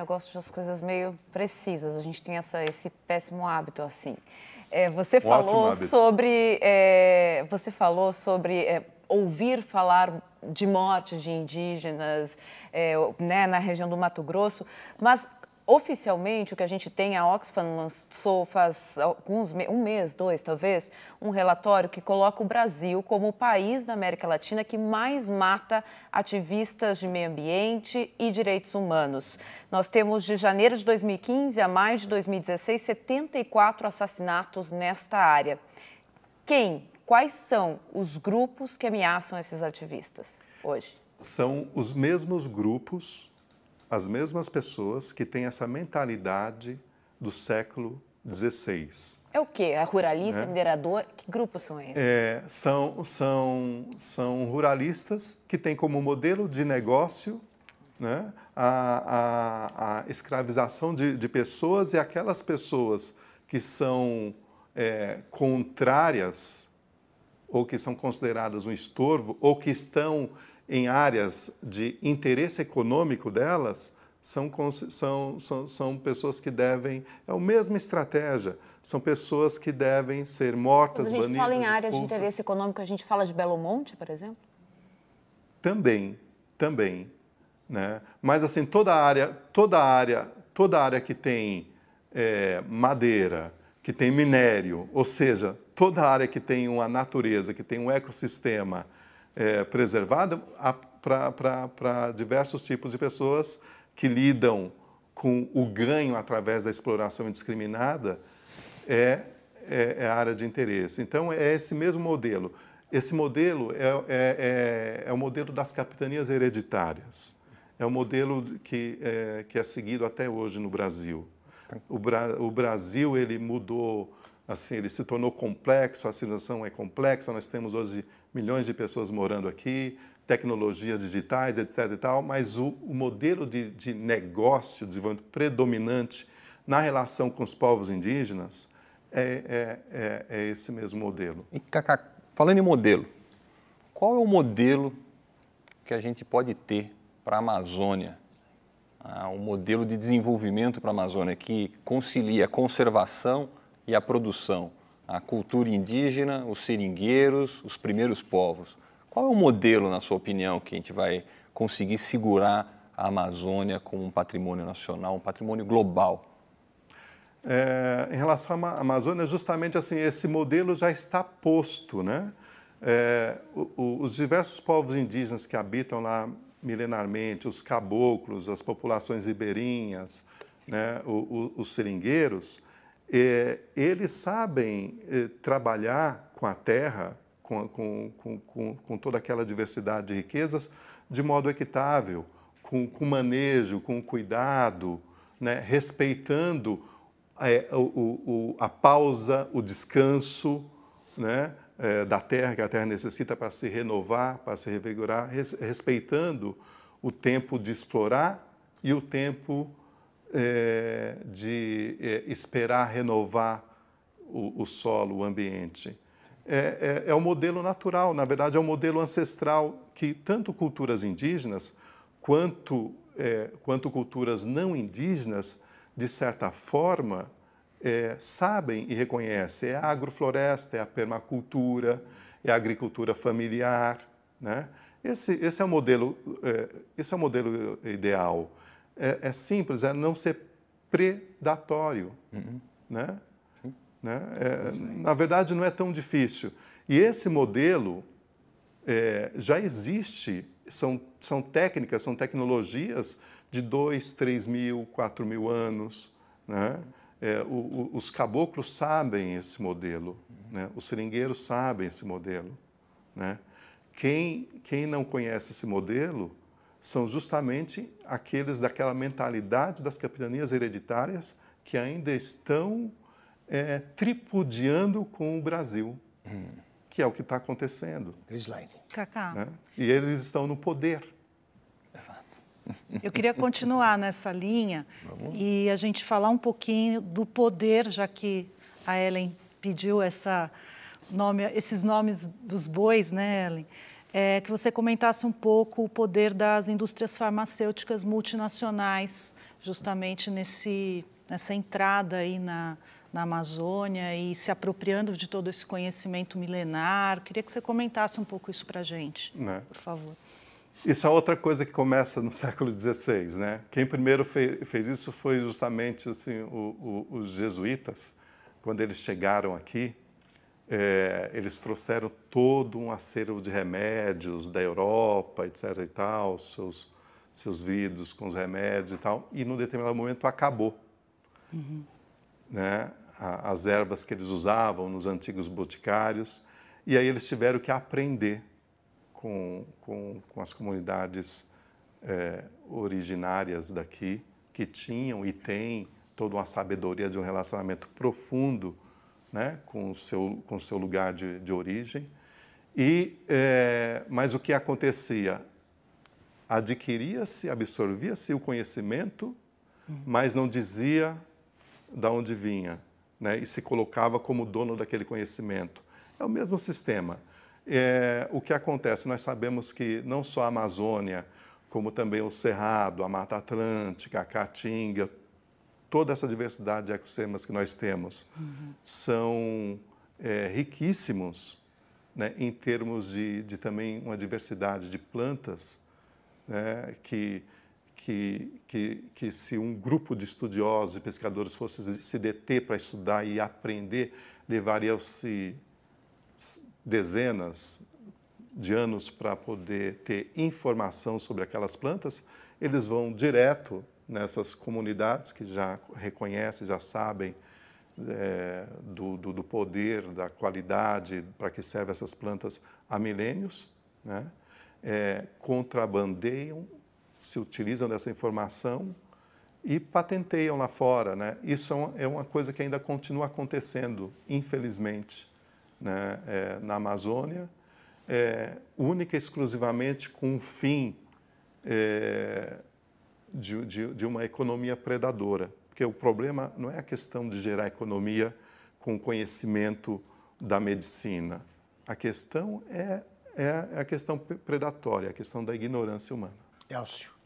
Eu gosto das coisas meio precisas. A gente tem essa, esse péssimo hábito, assim. É, você, um falou sobre, é, você falou sobre... Você falou sobre ouvir falar de mortes de indígenas é, né, na região do Mato Grosso, mas Oficialmente, o que a gente tem, a Oxfam lançou faz alguns um mês, dois talvez, um relatório que coloca o Brasil como o país da América Latina que mais mata ativistas de meio ambiente e direitos humanos. Nós temos de janeiro de 2015 a maio de 2016 74 assassinatos nesta área. Quem, quais são os grupos que ameaçam esses ativistas hoje? São os mesmos grupos as mesmas pessoas que têm essa mentalidade do século XVI. É o quê? é ruralista, né? Que grupos são esses? É, são, são, são ruralistas que têm como modelo de negócio né, a, a, a, escravização de, de, pessoas e aquelas pessoas que são é, contrárias ou que são consideradas um estorvo ou que estão em áreas de interesse econômico delas, são, são, são, são pessoas que devem. É a mesma estratégia. São pessoas que devem ser mortas, banidas. Quando a gente fala em área de interesse econômico, a gente fala de Belo Monte, por exemplo? Também, também. Né? Mas assim, toda área, toda área, toda área que tem é, madeira, que tem minério, ou seja, toda área que tem uma natureza, que tem um ecossistema é, preservada para diversos tipos de pessoas que lidam com o ganho através da exploração indiscriminada é, é, é a área de interesse. Então, é esse mesmo modelo. Esse modelo é, é, é, é o modelo das capitanias hereditárias. É o modelo que é, que é seguido até hoje no Brasil. Tá. O, Bra o Brasil ele mudou assim, ele se tornou complexo, a situação é complexa, nós temos hoje milhões de pessoas morando aqui, tecnologias digitais, etc e tal, mas o, o modelo de, de negócio, de predominante na relação com os povos indígenas é, é, é, é esse mesmo modelo. E, Cacá, falando em modelo, qual é o modelo que a gente pode ter para a Amazônia? Ah, um modelo de desenvolvimento para a Amazônia que concilia a conservação e a produção, a cultura indígena, os seringueiros, os primeiros povos. Qual é o modelo, na sua opinião, que a gente vai conseguir segurar a Amazônia como um patrimônio nacional, um patrimônio global? É, em relação à Amazônia, justamente assim, esse modelo já está posto, né? É, o, o, os diversos povos indígenas que habitam lá milenarmente, os caboclos, as populações ribeirinhas, né, o, os seringueiros, é, eles sabem é, trabalhar com a terra, com, com, com, com toda aquela diversidade de riquezas, de modo equitável, com, com manejo, com cuidado, né? respeitando é, o, o, a pausa, o descanso né? é, da terra, que a terra necessita para se renovar, para se revigorar, res, respeitando o tempo de explorar e o tempo é, de é, esperar renovar o, o, solo, o ambiente. É, é, é o modelo natural, na verdade, é o modelo ancestral que tanto culturas indígenas quanto, é, quanto culturas não indígenas, de certa forma, é, sabem e reconhecem. É a agrofloresta, é a permacultura, é a agricultura familiar. Né? Esse, esse, é o modelo, é, esse é o modelo ideal é, é simples, é não ser predatório, uhum. né? né? É, é na verdade, não é tão difícil. E esse modelo é, já existe, são, são técnicas, são tecnologias de 2, 3 mil, 4 mil anos. Né? É, o, o, os caboclos sabem esse modelo, uhum. né? os seringueiros sabem esse modelo. Né? Quem, quem não conhece esse modelo são justamente aqueles daquela mentalidade das capitanias hereditárias que ainda estão é, tripudiando com o Brasil, hum. que é o que está acontecendo. Slide. Cacá. Né? E eles estão no poder. Exato. Eu queria continuar nessa linha Vamos. e a gente falar um pouquinho do poder, já que a Ellen pediu essa nome, esses nomes dos bois, né, Ellen? é, que você comentasse um pouco o poder das indústrias farmacêuticas multinacionais, justamente nesse, nessa entrada aí na, na Amazônia e se apropriando de todo esse conhecimento milenar. Queria que você comentasse um pouco isso para a gente, né. por favor. Isso é outra coisa que começa no século XVI, né? Quem primeiro fez, fez isso foi justamente assim, o, o, os jesuítas, quando eles chegaram aqui é, eles trouxeram todo um acervo de remédios da Europa, etc. e tal, seus, seus vidros com os remédios e tal, e num determinado momento acabou. Uhum. Né? as ervas que eles usavam nos antigos boticários, e aí eles tiveram que aprender com, com, com as comunidades é, originárias daqui, que tinham e têm toda uma sabedoria de um relacionamento profundo né, com o seu, com o seu lugar de, de origem. E, é, mas o que acontecia? Adquiria-se, absorvia-se o conhecimento, mas não dizia da onde vinha, né? e se colocava como dono daquele conhecimento. É o mesmo sistema. É, o que acontece? Nós sabemos que não só a Amazônia, como também o Cerrado, a Mata Atlântica, a Caatinga, toda essa diversidade de ecossistemas que nós temos uhum. são é, riquíssimos né, em termos de, de, também uma diversidade de plantas né, que, que, que, que se um grupo de estudiosos e pescadores fosse se deter para estudar e aprender, levaria-se dezenas de anos para poder ter informação sobre aquelas plantas, eles vão direto nessas comunidades que já reconhecem, já sabem é, do, do, do, poder, da qualidade para que servem essas plantas há milênios, né? é, contrabandeiam, se utilizam dessa informação e patenteiam lá fora. Né? Isso é uma é coisa que ainda continua acontecendo, infelizmente, né? é, na Amazônia, é, única e exclusivamente com o um fim é, de, de, de uma economia predadora. Porque o problema não é a questão de gerar economia com conhecimento da medicina. A questão é, é, é a questão predatória, a questão da ignorância humana. Elcio.